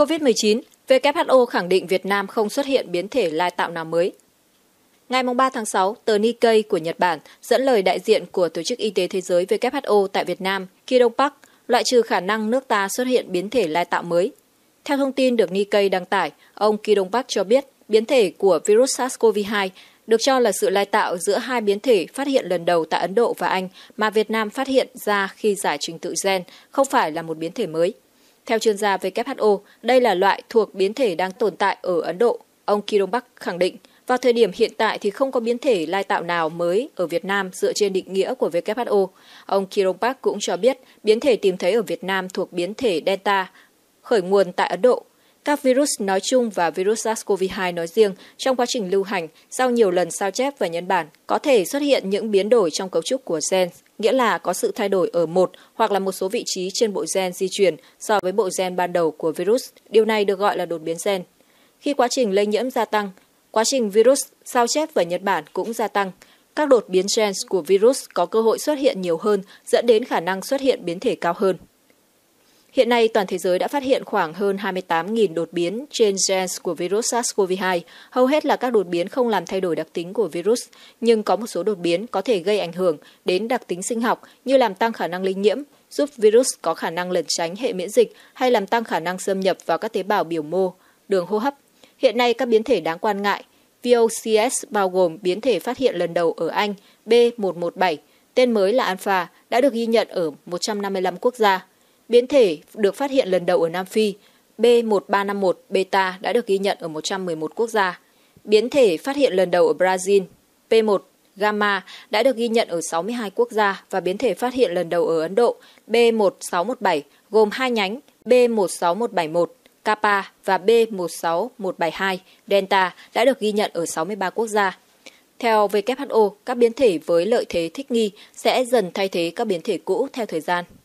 COVID-19, WHO khẳng định Việt Nam không xuất hiện biến thể lai tạo nào mới. Ngày 3 tháng 6, tờ Nikkei của Nhật Bản dẫn lời đại diện của Tổ chức Y tế Thế giới WHO tại Việt Nam, Kidong Park, loại trừ khả năng nước ta xuất hiện biến thể lai tạo mới. Theo thông tin được Nikkei đăng tải, ông Kidong Park cho biết biến thể của virus SARS-CoV-2 được cho là sự lai tạo giữa hai biến thể phát hiện lần đầu tại Ấn Độ và Anh mà Việt Nam phát hiện ra khi giải trình tự gen, không phải là một biến thể mới. Theo chuyên gia WHO, đây là loại thuộc biến thể đang tồn tại ở Ấn Độ. Ông Kiron Bắc khẳng định, vào thời điểm hiện tại thì không có biến thể lai tạo nào mới ở Việt Nam dựa trên định nghĩa của WHO. Ông Kiron Park cũng cho biết biến thể tìm thấy ở Việt Nam thuộc biến thể Delta, khởi nguồn tại Ấn Độ các virus nói chung và virus SARS-CoV-2 nói riêng trong quá trình lưu hành sau nhiều lần sao chép và nhân bản có thể xuất hiện những biến đổi trong cấu trúc của gen, nghĩa là có sự thay đổi ở một hoặc là một số vị trí trên bộ gen di chuyển so với bộ gen ban đầu của virus. Điều này được gọi là đột biến gen. Khi quá trình lây nhiễm gia tăng, quá trình virus sao chép và nhân bản cũng gia tăng. Các đột biến gen của virus có cơ hội xuất hiện nhiều hơn, dẫn đến khả năng xuất hiện biến thể cao hơn. Hiện nay, toàn thế giới đã phát hiện khoảng hơn 28.000 đột biến trên gen của virus SARS-CoV-2, hầu hết là các đột biến không làm thay đổi đặc tính của virus, nhưng có một số đột biến có thể gây ảnh hưởng đến đặc tính sinh học như làm tăng khả năng lây nhiễm, giúp virus có khả năng lẩn tránh hệ miễn dịch hay làm tăng khả năng xâm nhập vào các tế bào biểu mô, đường hô hấp. Hiện nay, các biến thể đáng quan ngại VOCs bao gồm biến thể phát hiện lần đầu ở Anh B117, tên mới là Alpha, đã được ghi nhận ở 155 quốc gia. Biến thể được phát hiện lần đầu ở Nam Phi, B1351 beta đã được ghi nhận ở 111 quốc gia. Biến thể phát hiện lần đầu ở Brazil, P1 gamma đã được ghi nhận ở 62 quốc gia và biến thể phát hiện lần đầu ở Ấn Độ, B16117 gồm hai nhánh B16171 kappa và B16172 delta đã được ghi nhận ở 63 quốc gia. Theo WHO, các biến thể với lợi thế thích nghi sẽ dần thay thế các biến thể cũ theo thời gian.